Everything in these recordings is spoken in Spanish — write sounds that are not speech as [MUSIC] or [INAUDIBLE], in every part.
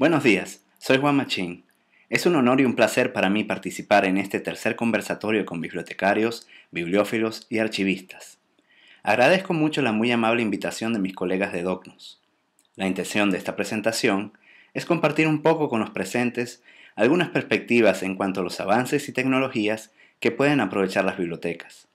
Buenos días, soy Juan Machín. Es un honor y un placer para mí participar en este tercer conversatorio con bibliotecarios, bibliófilos y archivistas. Agradezco mucho la muy amable invitación de mis colegas de DOCNOS. La intención de esta presentación es compartir un poco con los presentes algunas perspectivas en cuanto a los avances y tecnologías que pueden aprovechar las bibliotecas.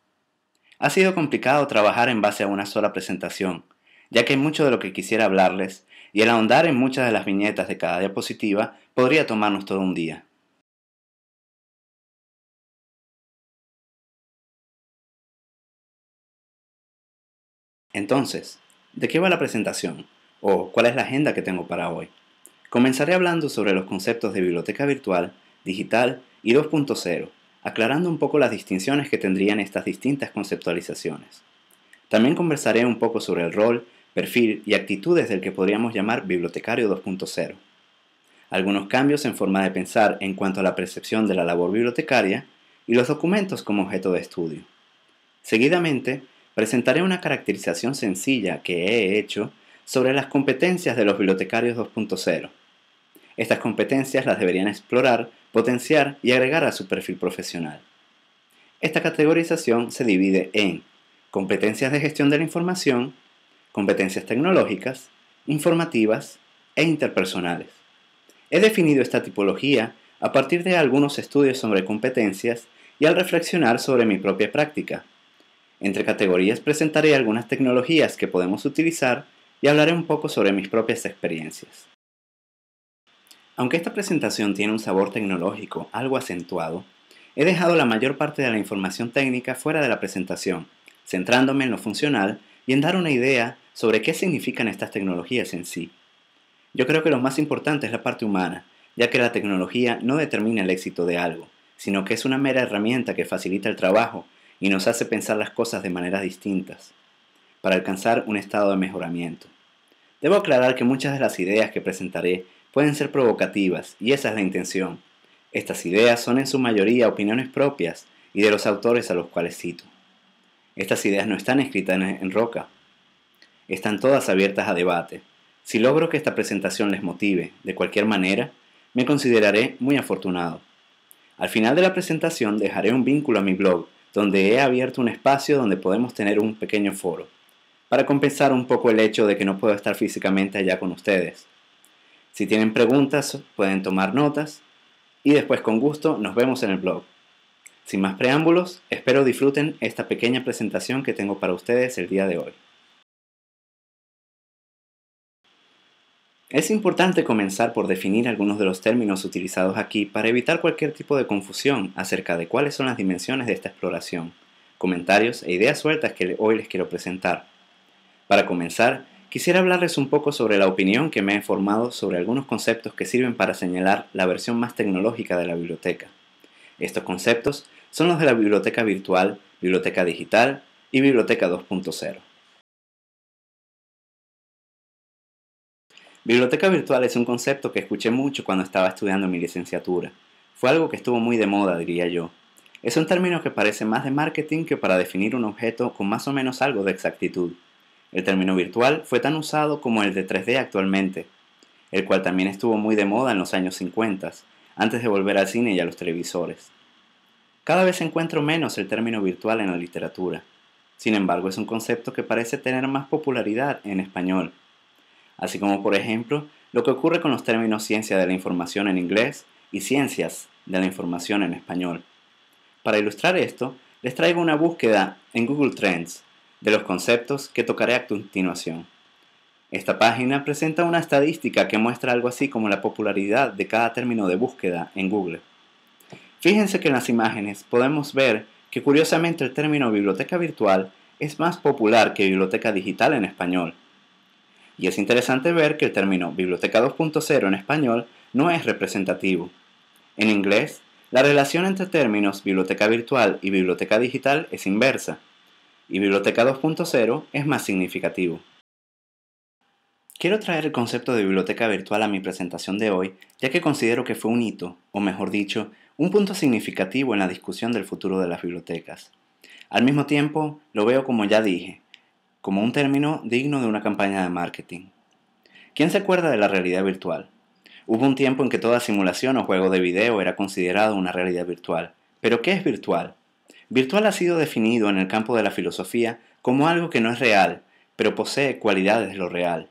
Ha sido complicado trabajar en base a una sola presentación, ya que mucho de lo que quisiera hablarles y el ahondar en muchas de las viñetas de cada diapositiva podría tomarnos todo un día. Entonces, ¿de qué va la presentación? ¿O cuál es la agenda que tengo para hoy? Comenzaré hablando sobre los conceptos de biblioteca virtual, digital y 2.0, aclarando un poco las distinciones que tendrían estas distintas conceptualizaciones. También conversaré un poco sobre el rol perfil y actitudes del que podríamos llamar bibliotecario 2.0. Algunos cambios en forma de pensar en cuanto a la percepción de la labor bibliotecaria y los documentos como objeto de estudio. Seguidamente, presentaré una caracterización sencilla que he hecho sobre las competencias de los bibliotecarios 2.0. Estas competencias las deberían explorar, potenciar y agregar a su perfil profesional. Esta categorización se divide en competencias de gestión de la información, competencias tecnológicas, informativas e interpersonales. He definido esta tipología a partir de algunos estudios sobre competencias y al reflexionar sobre mi propia práctica. Entre categorías presentaré algunas tecnologías que podemos utilizar y hablaré un poco sobre mis propias experiencias. Aunque esta presentación tiene un sabor tecnológico algo acentuado, he dejado la mayor parte de la información técnica fuera de la presentación, centrándome en lo funcional y en dar una idea sobre qué significan estas tecnologías en sí. Yo creo que lo más importante es la parte humana, ya que la tecnología no determina el éxito de algo, sino que es una mera herramienta que facilita el trabajo y nos hace pensar las cosas de maneras distintas, para alcanzar un estado de mejoramiento. Debo aclarar que muchas de las ideas que presentaré pueden ser provocativas, y esa es la intención. Estas ideas son en su mayoría opiniones propias y de los autores a los cuales cito. Estas ideas no están escritas en roca. Están todas abiertas a debate. Si logro que esta presentación les motive, de cualquier manera, me consideraré muy afortunado. Al final de la presentación dejaré un vínculo a mi blog, donde he abierto un espacio donde podemos tener un pequeño foro, para compensar un poco el hecho de que no puedo estar físicamente allá con ustedes. Si tienen preguntas, pueden tomar notas y después con gusto nos vemos en el blog. Sin más preámbulos, espero disfruten esta pequeña presentación que tengo para ustedes el día de hoy. Es importante comenzar por definir algunos de los términos utilizados aquí para evitar cualquier tipo de confusión acerca de cuáles son las dimensiones de esta exploración, comentarios e ideas sueltas que hoy les quiero presentar. Para comenzar, quisiera hablarles un poco sobre la opinión que me he formado sobre algunos conceptos que sirven para señalar la versión más tecnológica de la biblioteca. Estos conceptos son los de la biblioteca virtual, biblioteca digital y biblioteca 2.0. Biblioteca virtual es un concepto que escuché mucho cuando estaba estudiando mi licenciatura. Fue algo que estuvo muy de moda, diría yo. Es un término que parece más de marketing que para definir un objeto con más o menos algo de exactitud. El término virtual fue tan usado como el de 3D actualmente, el cual también estuvo muy de moda en los años 50, antes de volver al cine y a los televisores. Cada vez encuentro menos el término virtual en la literatura. Sin embargo, es un concepto que parece tener más popularidad en español. Así como, por ejemplo, lo que ocurre con los términos ciencia de la información en inglés y ciencias de la información en español. Para ilustrar esto, les traigo una búsqueda en Google Trends de los conceptos que tocaré a continuación. Esta página presenta una estadística que muestra algo así como la popularidad de cada término de búsqueda en Google. Fíjense que en las imágenes podemos ver que curiosamente el término biblioteca virtual es más popular que biblioteca digital en español. Y es interesante ver que el término biblioteca 2.0 en español no es representativo. En inglés, la relación entre términos biblioteca virtual y biblioteca digital es inversa, y biblioteca 2.0 es más significativo. Quiero traer el concepto de biblioteca virtual a mi presentación de hoy, ya que considero que fue un hito, o mejor dicho, un punto significativo en la discusión del futuro de las bibliotecas. Al mismo tiempo, lo veo como ya dije, como un término digno de una campaña de marketing. ¿Quién se acuerda de la realidad virtual? Hubo un tiempo en que toda simulación o juego de video era considerado una realidad virtual. Pero ¿qué es virtual? Virtual ha sido definido en el campo de la filosofía como algo que no es real, pero posee cualidades de lo real.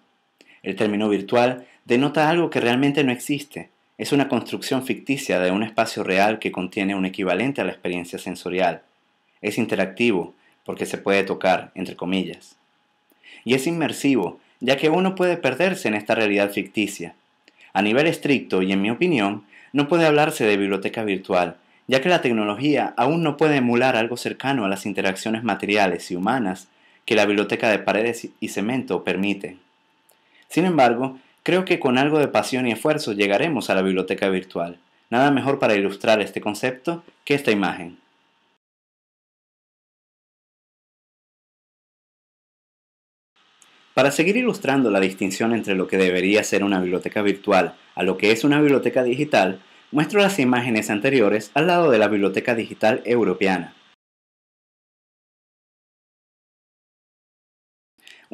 El término virtual denota algo que realmente no existe, es una construcción ficticia de un espacio real que contiene un equivalente a la experiencia sensorial. Es interactivo, porque se puede tocar, entre comillas. Y es inmersivo, ya que uno puede perderse en esta realidad ficticia. A nivel estricto y en mi opinión, no puede hablarse de biblioteca virtual, ya que la tecnología aún no puede emular algo cercano a las interacciones materiales y humanas que la biblioteca de paredes y cemento permite. Sin embargo, Creo que con algo de pasión y esfuerzo llegaremos a la biblioteca virtual. Nada mejor para ilustrar este concepto que esta imagen. Para seguir ilustrando la distinción entre lo que debería ser una biblioteca virtual a lo que es una biblioteca digital, muestro las imágenes anteriores al lado de la biblioteca digital europeana.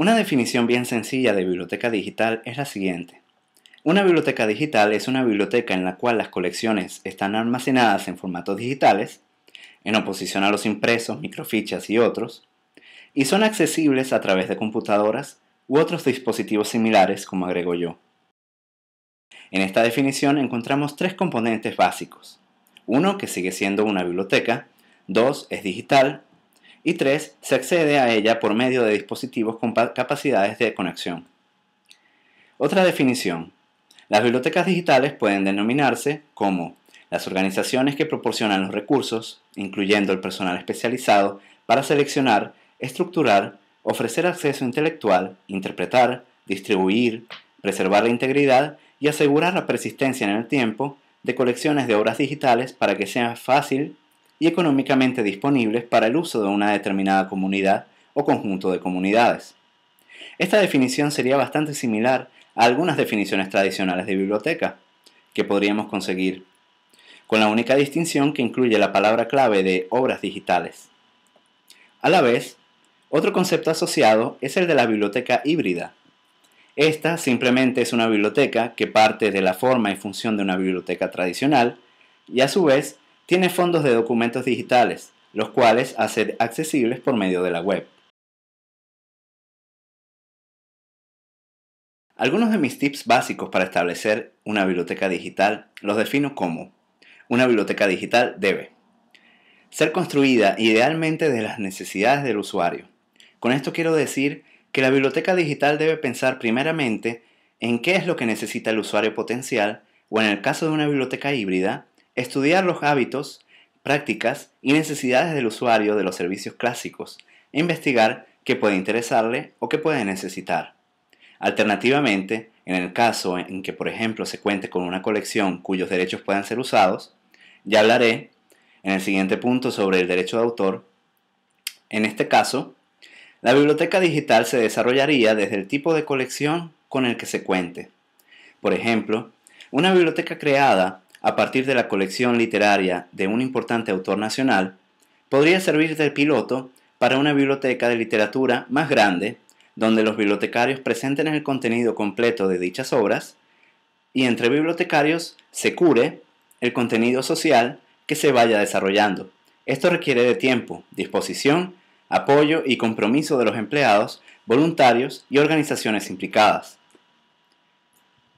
Una definición bien sencilla de biblioteca digital es la siguiente. Una biblioteca digital es una biblioteca en la cual las colecciones están almacenadas en formatos digitales, en oposición a los impresos, microfichas y otros, y son accesibles a través de computadoras u otros dispositivos similares, como agrego yo. En esta definición encontramos tres componentes básicos. Uno, que sigue siendo una biblioteca. Dos, es digital y 3. Se accede a ella por medio de dispositivos con capacidades de conexión. Otra definición. Las bibliotecas digitales pueden denominarse como las organizaciones que proporcionan los recursos, incluyendo el personal especializado, para seleccionar, estructurar, ofrecer acceso intelectual, interpretar, distribuir, preservar la integridad y asegurar la persistencia en el tiempo de colecciones de obras digitales para que sea fácil y económicamente disponibles para el uso de una determinada comunidad o conjunto de comunidades. Esta definición sería bastante similar a algunas definiciones tradicionales de biblioteca que podríamos conseguir, con la única distinción que incluye la palabra clave de obras digitales. A la vez, otro concepto asociado es el de la biblioteca híbrida. Esta simplemente es una biblioteca que parte de la forma y función de una biblioteca tradicional y a su vez tiene fondos de documentos digitales, los cuales ser accesibles por medio de la web. Algunos de mis tips básicos para establecer una biblioteca digital los defino como una biblioteca digital debe ser construida idealmente de las necesidades del usuario. Con esto quiero decir que la biblioteca digital debe pensar primeramente en qué es lo que necesita el usuario potencial o en el caso de una biblioteca híbrida, Estudiar los hábitos, prácticas y necesidades del usuario de los servicios clásicos e investigar qué puede interesarle o qué puede necesitar. Alternativamente, en el caso en que por ejemplo se cuente con una colección cuyos derechos puedan ser usados, ya hablaré en el siguiente punto sobre el derecho de autor. En este caso, la biblioteca digital se desarrollaría desde el tipo de colección con el que se cuente. Por ejemplo, una biblioteca creada a partir de la colección literaria de un importante autor nacional, podría servir de piloto para una biblioteca de literatura más grande, donde los bibliotecarios presenten el contenido completo de dichas obras y entre bibliotecarios se cure el contenido social que se vaya desarrollando. Esto requiere de tiempo, disposición, apoyo y compromiso de los empleados, voluntarios y organizaciones implicadas.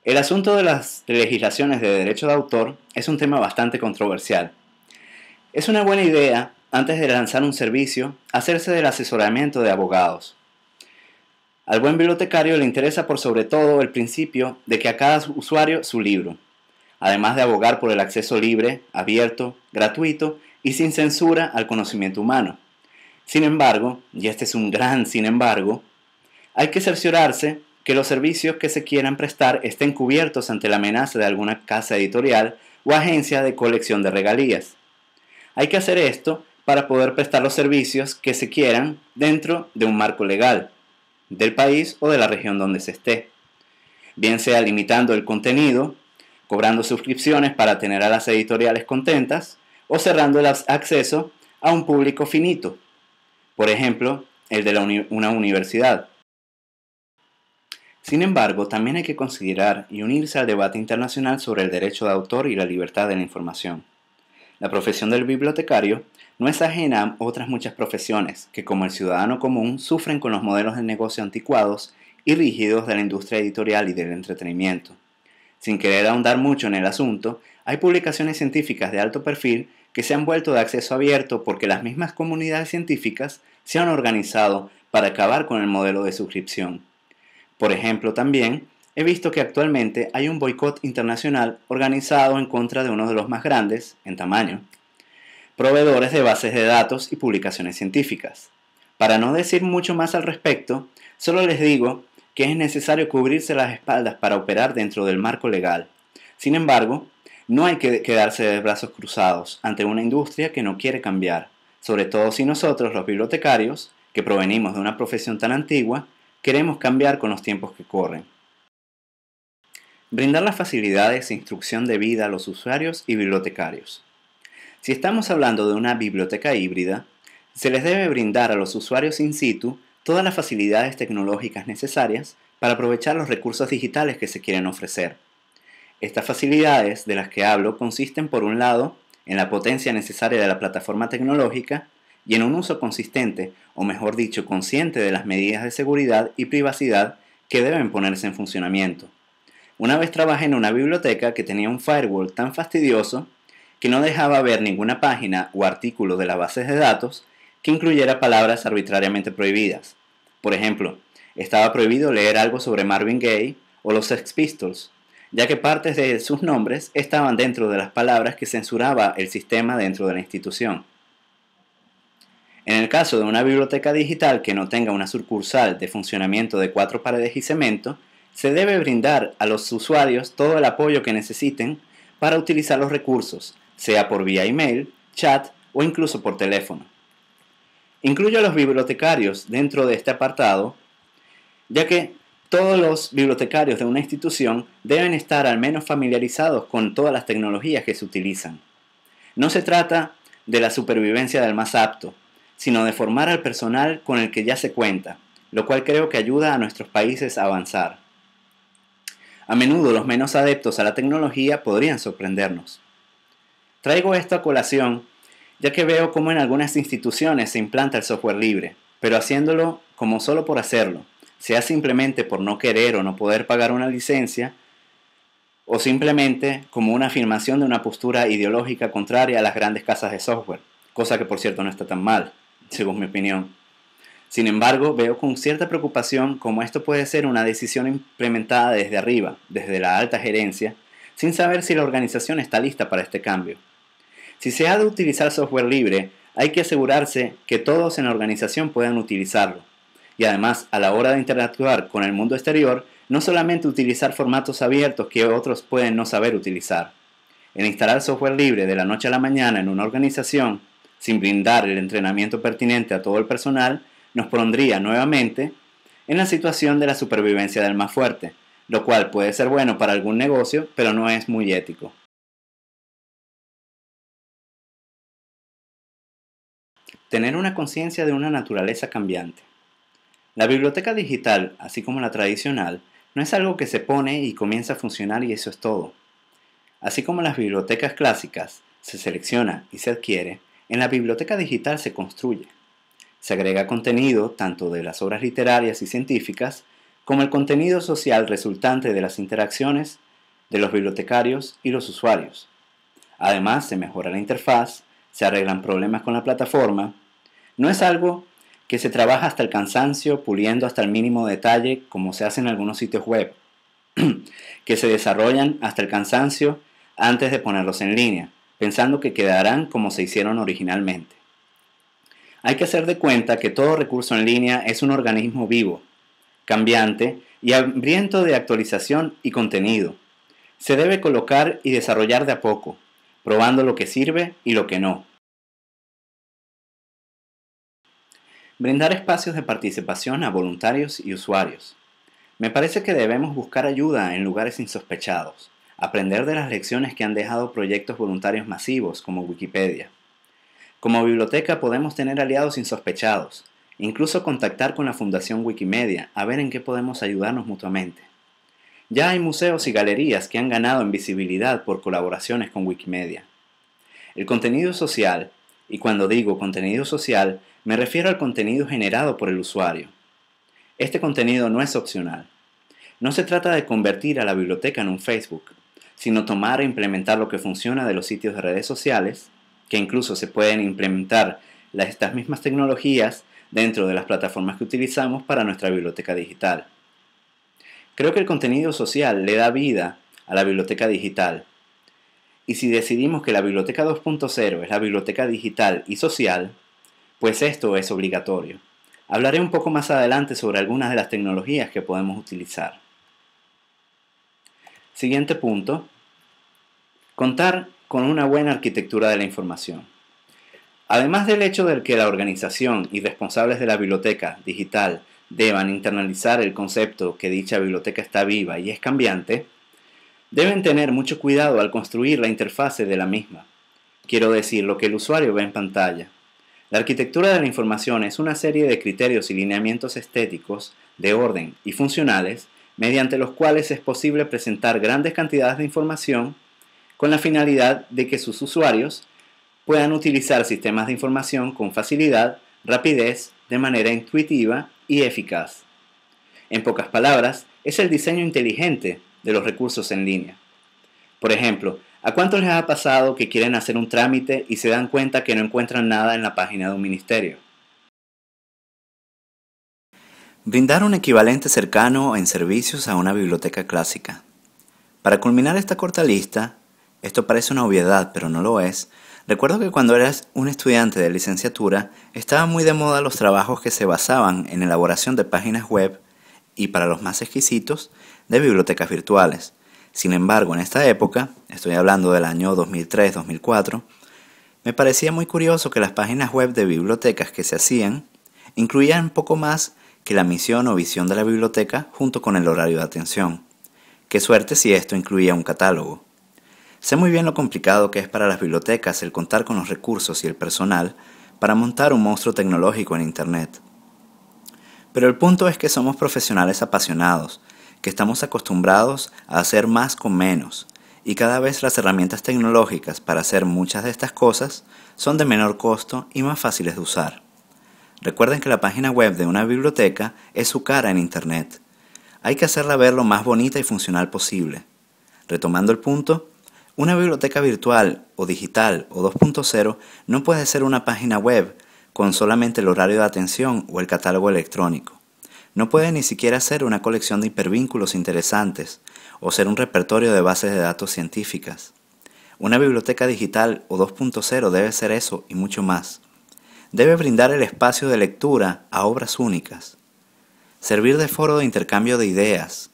El asunto de las legislaciones de derecho de autor es un tema bastante controversial. Es una buena idea, antes de lanzar un servicio, hacerse del asesoramiento de abogados. Al buen bibliotecario le interesa por sobre todo el principio de que a cada usuario su libro, además de abogar por el acceso libre, abierto, gratuito y sin censura al conocimiento humano. Sin embargo, y este es un gran sin embargo, hay que cerciorarse que los servicios que se quieran prestar estén cubiertos ante la amenaza de alguna casa editorial o agencia de colección de regalías. Hay que hacer esto para poder prestar los servicios que se quieran dentro de un marco legal, del país o de la región donde se esté, bien sea limitando el contenido, cobrando suscripciones para tener a las editoriales contentas o cerrando el acceso a un público finito, por ejemplo, el de una universidad. Sin embargo, también hay que considerar y unirse al debate internacional sobre el derecho de autor y la libertad de la información. La profesión del bibliotecario no es ajena a otras muchas profesiones que, como el ciudadano común, sufren con los modelos de negocio anticuados y rígidos de la industria editorial y del entretenimiento. Sin querer ahondar mucho en el asunto, hay publicaciones científicas de alto perfil que se han vuelto de acceso abierto porque las mismas comunidades científicas se han organizado para acabar con el modelo de suscripción por ejemplo, también he visto que actualmente hay un boicot internacional organizado en contra de uno de los más grandes, en tamaño, proveedores de bases de datos y publicaciones científicas. Para no decir mucho más al respecto, solo les digo que es necesario cubrirse las espaldas para operar dentro del marco legal. Sin embargo, no hay que quedarse de brazos cruzados ante una industria que no quiere cambiar, sobre todo si nosotros, los bibliotecarios, que provenimos de una profesión tan antigua, queremos cambiar con los tiempos que corren. Brindar las facilidades e instrucción de vida a los usuarios y bibliotecarios. Si estamos hablando de una biblioteca híbrida, se les debe brindar a los usuarios in situ todas las facilidades tecnológicas necesarias para aprovechar los recursos digitales que se quieren ofrecer. Estas facilidades de las que hablo consisten, por un lado, en la potencia necesaria de la plataforma tecnológica y en un uso consistente, o mejor dicho, consciente de las medidas de seguridad y privacidad que deben ponerse en funcionamiento. Una vez trabajé en una biblioteca que tenía un firewall tan fastidioso que no dejaba ver ninguna página o artículo de las bases de datos que incluyera palabras arbitrariamente prohibidas. Por ejemplo, estaba prohibido leer algo sobre Marvin Gaye o los Sex Pistols, ya que partes de sus nombres estaban dentro de las palabras que censuraba el sistema dentro de la institución. En el caso de una biblioteca digital que no tenga una sucursal de funcionamiento de cuatro paredes y cemento, se debe brindar a los usuarios todo el apoyo que necesiten para utilizar los recursos, sea por vía email, chat o incluso por teléfono. Incluyo a los bibliotecarios dentro de este apartado, ya que todos los bibliotecarios de una institución deben estar al menos familiarizados con todas las tecnologías que se utilizan. No se trata de la supervivencia del más apto, sino de formar al personal con el que ya se cuenta, lo cual creo que ayuda a nuestros países a avanzar. A menudo los menos adeptos a la tecnología podrían sorprendernos. Traigo esta colación ya que veo cómo en algunas instituciones se implanta el software libre, pero haciéndolo como solo por hacerlo, sea simplemente por no querer o no poder pagar una licencia, o simplemente como una afirmación de una postura ideológica contraria a las grandes casas de software, cosa que por cierto no está tan mal según mi opinión. Sin embargo, veo con cierta preocupación cómo esto puede ser una decisión implementada desde arriba, desde la alta gerencia, sin saber si la organización está lista para este cambio. Si se ha de utilizar software libre, hay que asegurarse que todos en la organización puedan utilizarlo. Y además, a la hora de interactuar con el mundo exterior, no solamente utilizar formatos abiertos que otros pueden no saber utilizar. El instalar software libre de la noche a la mañana en una organización sin brindar el entrenamiento pertinente a todo el personal, nos pondría nuevamente en la situación de la supervivencia del más fuerte, lo cual puede ser bueno para algún negocio, pero no es muy ético. Tener una conciencia de una naturaleza cambiante. La biblioteca digital, así como la tradicional, no es algo que se pone y comienza a funcionar y eso es todo. Así como las bibliotecas clásicas, se selecciona y se adquiere, en la biblioteca digital se construye. Se agrega contenido tanto de las obras literarias y científicas como el contenido social resultante de las interacciones de los bibliotecarios y los usuarios. Además, se mejora la interfaz, se arreglan problemas con la plataforma. No es algo que se trabaja hasta el cansancio, puliendo hasta el mínimo detalle, como se hace en algunos sitios web, [CLEARS THROAT] que se desarrollan hasta el cansancio antes de ponerlos en línea, pensando que quedarán como se hicieron originalmente. Hay que hacer de cuenta que todo recurso en línea es un organismo vivo, cambiante y hambriento de actualización y contenido. Se debe colocar y desarrollar de a poco, probando lo que sirve y lo que no. Brindar espacios de participación a voluntarios y usuarios. Me parece que debemos buscar ayuda en lugares insospechados, aprender de las lecciones que han dejado proyectos voluntarios masivos como Wikipedia. Como biblioteca podemos tener aliados insospechados, incluso contactar con la Fundación Wikimedia a ver en qué podemos ayudarnos mutuamente. Ya hay museos y galerías que han ganado en visibilidad por colaboraciones con Wikimedia. El contenido social, y cuando digo contenido social, me refiero al contenido generado por el usuario. Este contenido no es opcional. No se trata de convertir a la biblioteca en un Facebook, sino tomar e implementar lo que funciona de los sitios de redes sociales, que incluso se pueden implementar estas mismas tecnologías dentro de las plataformas que utilizamos para nuestra biblioteca digital. Creo que el contenido social le da vida a la biblioteca digital. Y si decidimos que la biblioteca 2.0 es la biblioteca digital y social, pues esto es obligatorio. Hablaré un poco más adelante sobre algunas de las tecnologías que podemos utilizar. Siguiente punto. Contar con una buena arquitectura de la información. Además del hecho de que la organización y responsables de la biblioteca digital deban internalizar el concepto que dicha biblioteca está viva y es cambiante, deben tener mucho cuidado al construir la interfase de la misma. Quiero decir, lo que el usuario ve en pantalla. La arquitectura de la información es una serie de criterios y lineamientos estéticos, de orden y funcionales mediante los cuales es posible presentar grandes cantidades de información con la finalidad de que sus usuarios puedan utilizar sistemas de información con facilidad, rapidez, de manera intuitiva y eficaz. En pocas palabras, es el diseño inteligente de los recursos en línea. Por ejemplo, ¿a cuántos les ha pasado que quieren hacer un trámite y se dan cuenta que no encuentran nada en la página de un ministerio? Brindar un equivalente cercano en servicios a una biblioteca clásica. Para culminar esta corta lista, esto parece una obviedad, pero no lo es, recuerdo que cuando eras un estudiante de licenciatura, estaban muy de moda los trabajos que se basaban en elaboración de páginas web y, para los más exquisitos, de bibliotecas virtuales. Sin embargo, en esta época, estoy hablando del año 2003-2004, me parecía muy curioso que las páginas web de bibliotecas que se hacían incluían poco más que la misión o visión de la biblioteca junto con el horario de atención. Qué suerte si esto incluía un catálogo. Sé muy bien lo complicado que es para las bibliotecas el contar con los recursos y el personal para montar un monstruo tecnológico en Internet. Pero el punto es que somos profesionales apasionados, que estamos acostumbrados a hacer más con menos, y cada vez las herramientas tecnológicas para hacer muchas de estas cosas son de menor costo y más fáciles de usar. Recuerden que la página web de una biblioteca es su cara en Internet. Hay que hacerla ver lo más bonita y funcional posible. Retomando el punto, una biblioteca virtual o digital o 2.0 no puede ser una página web con solamente el horario de atención o el catálogo electrónico. No puede ni siquiera ser una colección de hipervínculos interesantes o ser un repertorio de bases de datos científicas. Una biblioteca digital o 2.0 debe ser eso y mucho más debe brindar el espacio de lectura a obras únicas, servir de foro de intercambio de ideas,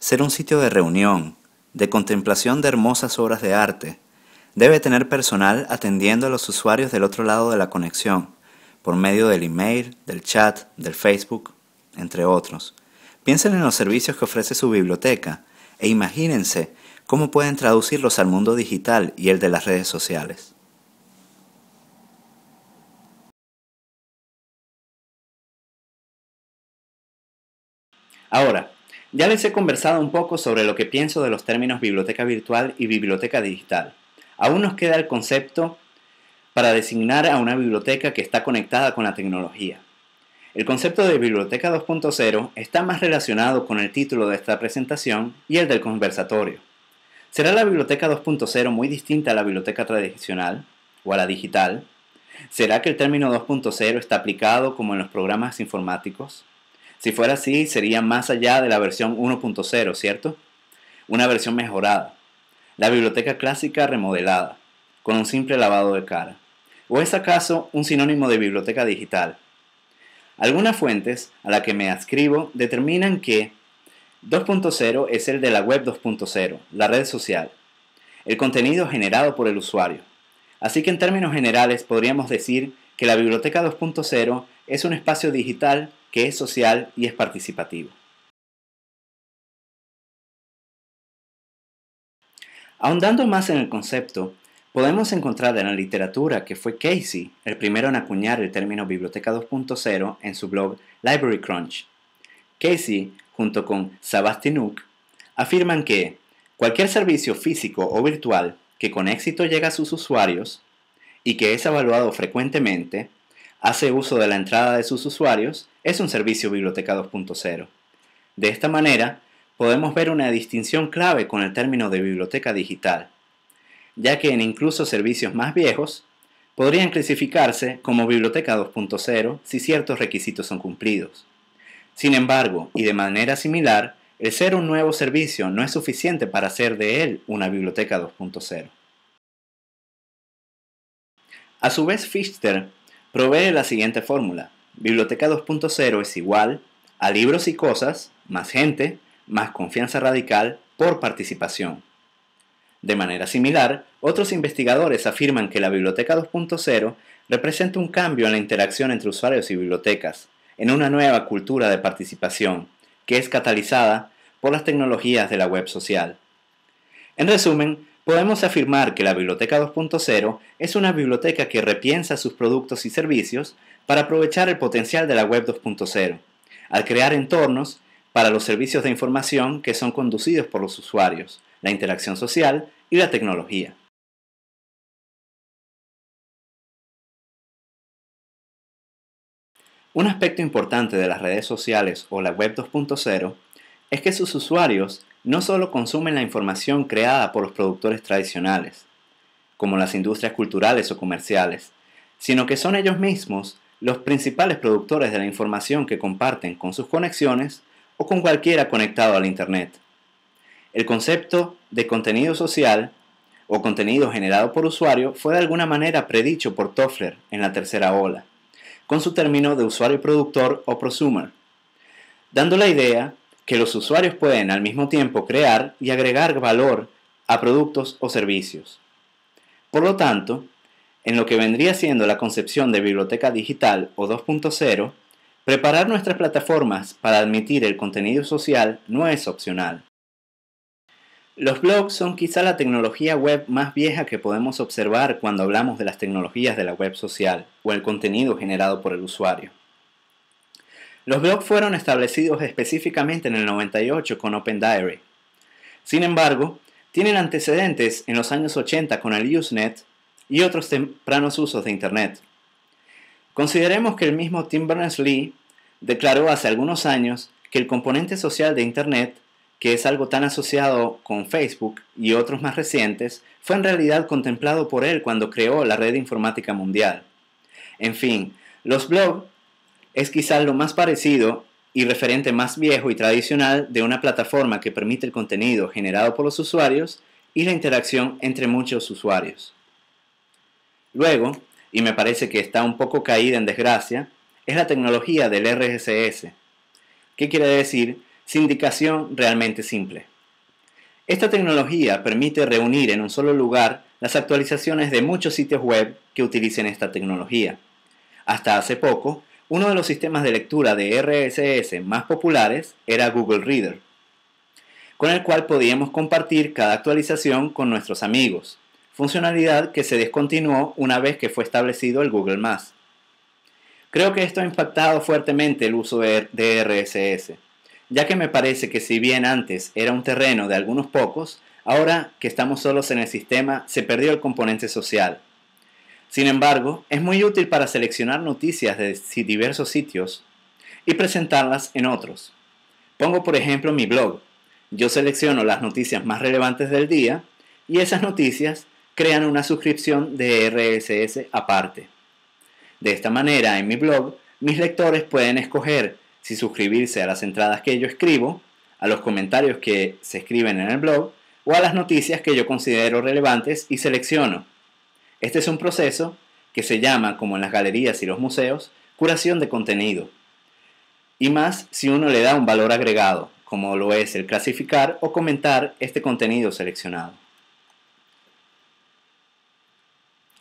ser un sitio de reunión, de contemplación de hermosas obras de arte, debe tener personal atendiendo a los usuarios del otro lado de la conexión, por medio del email, del chat, del Facebook, entre otros. Piensen en los servicios que ofrece su biblioteca e imagínense cómo pueden traducirlos al mundo digital y el de las redes sociales. Ahora, ya les he conversado un poco sobre lo que pienso de los términos biblioteca virtual y biblioteca digital. Aún nos queda el concepto para designar a una biblioteca que está conectada con la tecnología. El concepto de biblioteca 2.0 está más relacionado con el título de esta presentación y el del conversatorio. ¿Será la biblioteca 2.0 muy distinta a la biblioteca tradicional o a la digital? ¿Será que el término 2.0 está aplicado como en los programas informáticos? Si fuera así, sería más allá de la versión 1.0, ¿cierto? Una versión mejorada. La biblioteca clásica remodelada, con un simple lavado de cara. ¿O es acaso un sinónimo de biblioteca digital? Algunas fuentes a las que me adscribo determinan que 2.0 es el de la web 2.0, la red social, el contenido generado por el usuario. Así que en términos generales podríamos decir que la biblioteca 2.0 es un espacio digital que es social y es participativo. Ahondando más en el concepto, podemos encontrar en la literatura que fue Casey el primero en acuñar el término Biblioteca 2.0 en su blog Library Crunch. Casey, junto con Sabastinuk, afirman que cualquier servicio físico o virtual que con éxito llega a sus usuarios y que es evaluado frecuentemente hace uso de la entrada de sus usuarios, es un servicio Biblioteca 2.0. De esta manera, podemos ver una distinción clave con el término de biblioteca digital, ya que en incluso servicios más viejos, podrían clasificarse como biblioteca 2.0 si ciertos requisitos son cumplidos. Sin embargo, y de manera similar, el ser un nuevo servicio no es suficiente para hacer de él una biblioteca 2.0. A su vez, Fichter Provee la siguiente fórmula. Biblioteca 2.0 es igual a libros y cosas, más gente, más confianza radical por participación. De manera similar, otros investigadores afirman que la Biblioteca 2.0 representa un cambio en la interacción entre usuarios y bibliotecas, en una nueva cultura de participación, que es catalizada por las tecnologías de la web social. En resumen, podemos afirmar que la Biblioteca 2.0 es una biblioteca que repiensa sus productos y servicios para aprovechar el potencial de la Web 2.0, al crear entornos para los servicios de información que son conducidos por los usuarios, la interacción social y la tecnología. Un aspecto importante de las redes sociales o la Web 2.0 es que sus usuarios no solo consumen la información creada por los productores tradicionales, como las industrias culturales o comerciales, sino que son ellos mismos los principales productores de la información que comparten con sus conexiones o con cualquiera conectado al Internet. El concepto de contenido social o contenido generado por usuario fue de alguna manera predicho por Toffler en la tercera ola, con su término de usuario productor o prosumer, dando la idea que los usuarios pueden al mismo tiempo crear y agregar valor a productos o servicios. Por lo tanto, en lo que vendría siendo la concepción de biblioteca digital o 2.0, preparar nuestras plataformas para admitir el contenido social no es opcional. Los blogs son quizá la tecnología web más vieja que podemos observar cuando hablamos de las tecnologías de la web social o el contenido generado por el usuario. Los blogs fueron establecidos específicamente en el 98 con Open Diary. Sin embargo, tienen antecedentes en los años 80 con el Usenet y otros tempranos usos de Internet. Consideremos que el mismo Tim Berners-Lee declaró hace algunos años que el componente social de Internet, que es algo tan asociado con Facebook y otros más recientes, fue en realidad contemplado por él cuando creó la red informática mundial. En fin, los blogs es quizás lo más parecido y referente más viejo y tradicional de una plataforma que permite el contenido generado por los usuarios y la interacción entre muchos usuarios. Luego, y me parece que está un poco caída en desgracia, es la tecnología del RSS. ¿Qué quiere decir? Sindicación realmente simple. Esta tecnología permite reunir en un solo lugar las actualizaciones de muchos sitios web que utilicen esta tecnología. Hasta hace poco, uno de los sistemas de lectura de RSS más populares era Google Reader, con el cual podíamos compartir cada actualización con nuestros amigos, funcionalidad que se descontinuó una vez que fue establecido el Google ⁇ Creo que esto ha impactado fuertemente el uso de RSS, ya que me parece que si bien antes era un terreno de algunos pocos, ahora que estamos solos en el sistema se perdió el componente social sin embargo, es muy útil para seleccionar noticias de diversos sitios y presentarlas en otros. Pongo por ejemplo mi blog. Yo selecciono las noticias más relevantes del día y esas noticias crean una suscripción de RSS aparte. De esta manera, en mi blog, mis lectores pueden escoger si suscribirse a las entradas que yo escribo, a los comentarios que se escriben en el blog o a las noticias que yo considero relevantes y selecciono. Este es un proceso que se llama, como en las galerías y los museos, curación de contenido. Y más si uno le da un valor agregado, como lo es el clasificar o comentar este contenido seleccionado.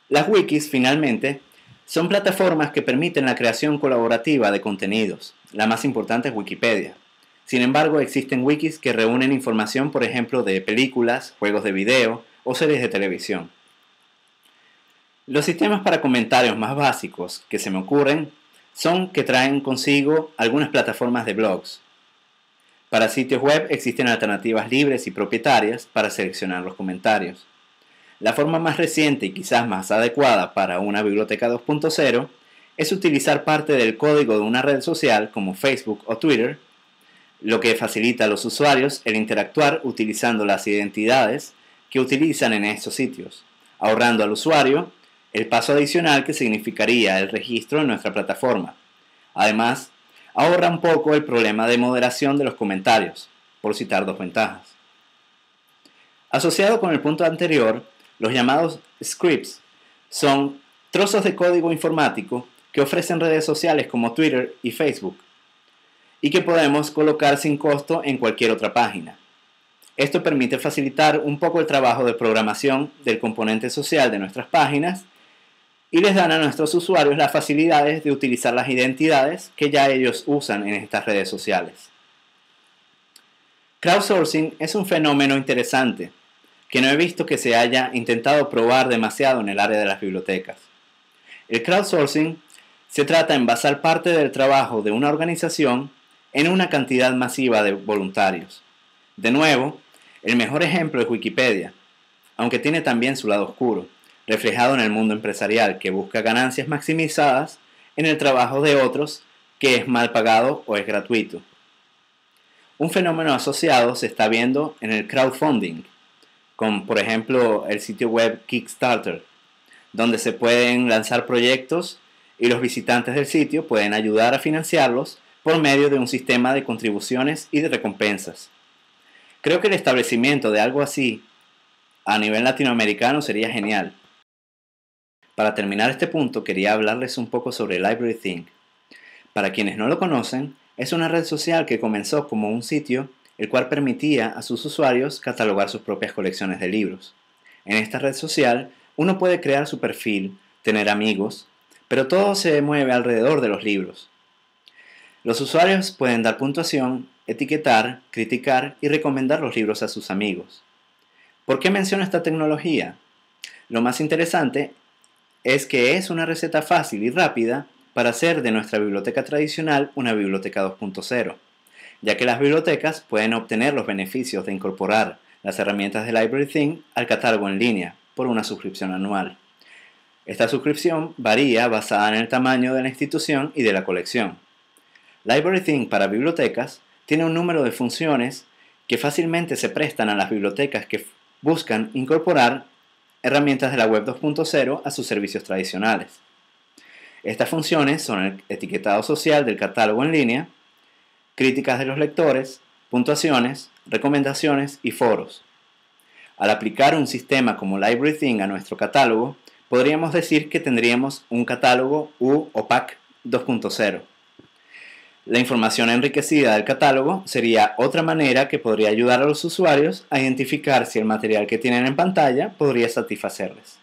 Las wikis, finalmente, son plataformas que permiten la creación colaborativa de contenidos. La más importante es Wikipedia. Sin embargo, existen wikis que reúnen información, por ejemplo, de películas, juegos de video o series de televisión. Los sistemas para comentarios más básicos que se me ocurren son que traen consigo algunas plataformas de blogs. Para sitios web existen alternativas libres y propietarias para seleccionar los comentarios. La forma más reciente y quizás más adecuada para una biblioteca 2.0 es utilizar parte del código de una red social como Facebook o Twitter, lo que facilita a los usuarios el interactuar utilizando las identidades que utilizan en estos sitios, ahorrando al usuario el paso adicional que significaría el registro en nuestra plataforma. Además, ahorra un poco el problema de moderación de los comentarios, por citar dos ventajas. Asociado con el punto anterior, los llamados scripts son trozos de código informático que ofrecen redes sociales como Twitter y Facebook y que podemos colocar sin costo en cualquier otra página. Esto permite facilitar un poco el trabajo de programación del componente social de nuestras páginas y les dan a nuestros usuarios las facilidades de utilizar las identidades que ya ellos usan en estas redes sociales. Crowdsourcing es un fenómeno interesante que no he visto que se haya intentado probar demasiado en el área de las bibliotecas. El crowdsourcing se trata en basar parte del trabajo de una organización en una cantidad masiva de voluntarios. De nuevo, el mejor ejemplo es Wikipedia, aunque tiene también su lado oscuro reflejado en el mundo empresarial que busca ganancias maximizadas en el trabajo de otros que es mal pagado o es gratuito. Un fenómeno asociado se está viendo en el crowdfunding, con por ejemplo el sitio web Kickstarter, donde se pueden lanzar proyectos y los visitantes del sitio pueden ayudar a financiarlos por medio de un sistema de contribuciones y de recompensas. Creo que el establecimiento de algo así a nivel latinoamericano sería genial. Para terminar este punto, quería hablarles un poco sobre Library Think. Para quienes no lo conocen, es una red social que comenzó como un sitio el cual permitía a sus usuarios catalogar sus propias colecciones de libros. En esta red social, uno puede crear su perfil, tener amigos, pero todo se mueve alrededor de los libros. Los usuarios pueden dar puntuación, etiquetar, criticar y recomendar los libros a sus amigos. ¿Por qué menciono esta tecnología? Lo más interesante es que es una receta fácil y rápida para hacer de nuestra biblioteca tradicional una biblioteca 2.0, ya que las bibliotecas pueden obtener los beneficios de incorporar las herramientas de LibraryThing al catálogo en línea por una suscripción anual. Esta suscripción varía basada en el tamaño de la institución y de la colección. LibraryThing para bibliotecas tiene un número de funciones que fácilmente se prestan a las bibliotecas que buscan incorporar herramientas de la web 2.0 a sus servicios tradicionales. Estas funciones son el etiquetado social del catálogo en línea, críticas de los lectores, puntuaciones, recomendaciones y foros. Al aplicar un sistema como LibraryThing a nuestro catálogo, podríamos decir que tendríamos un catálogo U opac 2.0. La información enriquecida del catálogo sería otra manera que podría ayudar a los usuarios a identificar si el material que tienen en pantalla podría satisfacerles.